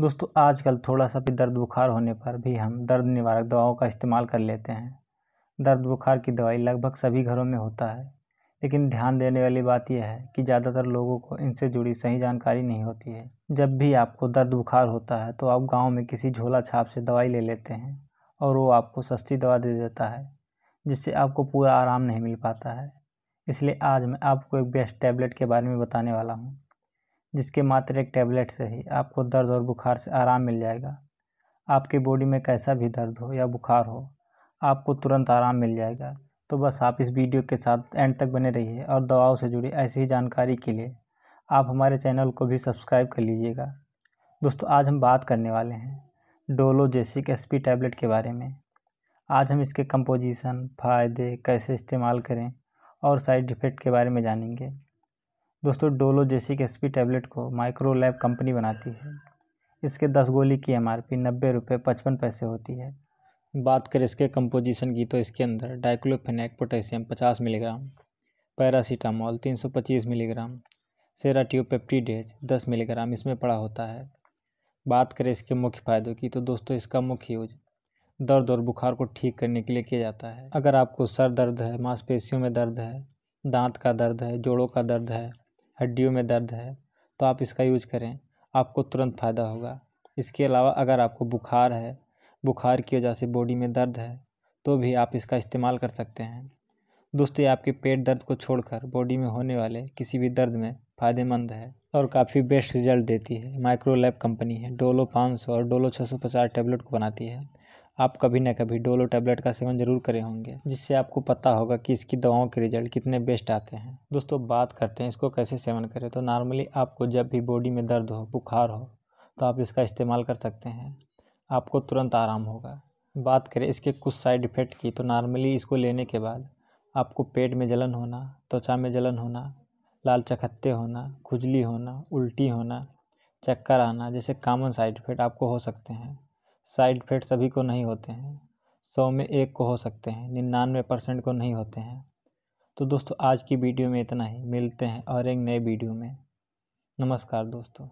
दोस्तों आजकल थोड़ा सा भी दर्द बुखार होने पर भी हम दर्द निवारक दवाओं का इस्तेमाल कर लेते हैं दर्द बुखार की दवाई लगभग सभी घरों में होता है लेकिन ध्यान देने वाली बात यह है कि ज़्यादातर लोगों को इनसे जुड़ी सही जानकारी नहीं होती है जब भी आपको दर्द बुखार होता है तो आप गाँव में किसी झोला छाप से दवाई ले लेते हैं और वो आपको सस्ती दवा दे देता है जिससे आपको पूरा आराम नहीं मिल पाता है इसलिए आज मैं आपको एक बेस्ट टैबलेट के बारे में बताने वाला हूँ जिसके मात्र एक टैबलेट से ही आपको दर्द और बुखार से आराम मिल जाएगा आपके बॉडी में कैसा भी दर्द हो या बुखार हो आपको तुरंत आराम मिल जाएगा तो बस आप इस वीडियो के साथ एंड तक बने रहिए और दवाओं से जुड़ी ऐसी ही जानकारी के लिए आप हमारे चैनल को भी सब्सक्राइब कर लीजिएगा दोस्तों आज हम बात करने वाले हैं Dolo Gesic S P tablet के बारे में आज हम इसके कंपोजिशन फ़ायदे कैसे इस्तेमाल करें और साइड इफ़ेक्ट के बारे में जानेंगे दोस्तों डोलो जेसिक पी टैबलेट को माइक्रो लैब कंपनी बनाती है इसके दस गोली की एम आर पी नब्बे रुपये पचपन पैसे होती है बात करें इसके कंपोजिशन की तो इसके अंदर डाइक्लोफेनेक पोटेशियम पचास मिलीग्राम पैरासीटामोल तीन सौ पच्चीस मिलीग्राम सेराट्यूपेप्टीडेज दस मिलीग्राम इसमें पड़ा होता है बात करें इसके मुख्य फ़ायदों की तो दोस्तों इसका मुख्य यूज दर्द और बुखार को ठीक करने के लिए किया जाता है अगर आपको सर दर्द है मांसपेशियों में दर्द है दांत का दर्द है जोड़ों का दर्द है हड्डियों में दर्द है तो आप इसका यूज करें आपको तुरंत फ़ायदा होगा इसके अलावा अगर आपको बुखार है बुखार की वजह से बॉडी में दर्द है तो भी आप इसका इस्तेमाल कर सकते हैं दोस्तों ये आपके पेट दर्द को छोड़कर बॉडी में होने वाले किसी भी दर्द में फ़ायदेमंद है और काफ़ी बेस्ट रिजल्ट देती है माइक्रोलैब कंपनी है डोलो पाँच सौ और डोलो छः सौ पचास टैबलेट को बनाती है आप कभी ना कभी डोलो टैबलेट का सेवन जरूर करे होंगे जिससे आपको पता होगा कि इसकी दवाओं के रिजल्ट कितने बेस्ट आते हैं दोस्तों बात करते हैं इसको कैसे सेवन करें तो नॉर्मली आपको जब भी बॉडी में दर्द हो बुखार हो तो आप इसका इस्तेमाल कर सकते हैं आपको तुरंत आराम होगा बात करें इसके कुछ साइड इफ़ेक्ट की तो नॉर्मली इसको लेने के बाद आपको पेट में जलन होना त्वचा में जलन होना लाल चखत्ते होना खुजली होना उल्टी होना चक्कर आना जैसे कॉमन साइड इफ़ेक्ट आपको हो सकते हैं साइड इफेक्ट सभी को नहीं होते हैं सौ में एक को हो सकते हैं निन्यानवे परसेंट को नहीं होते हैं तो दोस्तों आज की वीडियो में इतना ही मिलते हैं और एक नए वीडियो में नमस्कार दोस्तों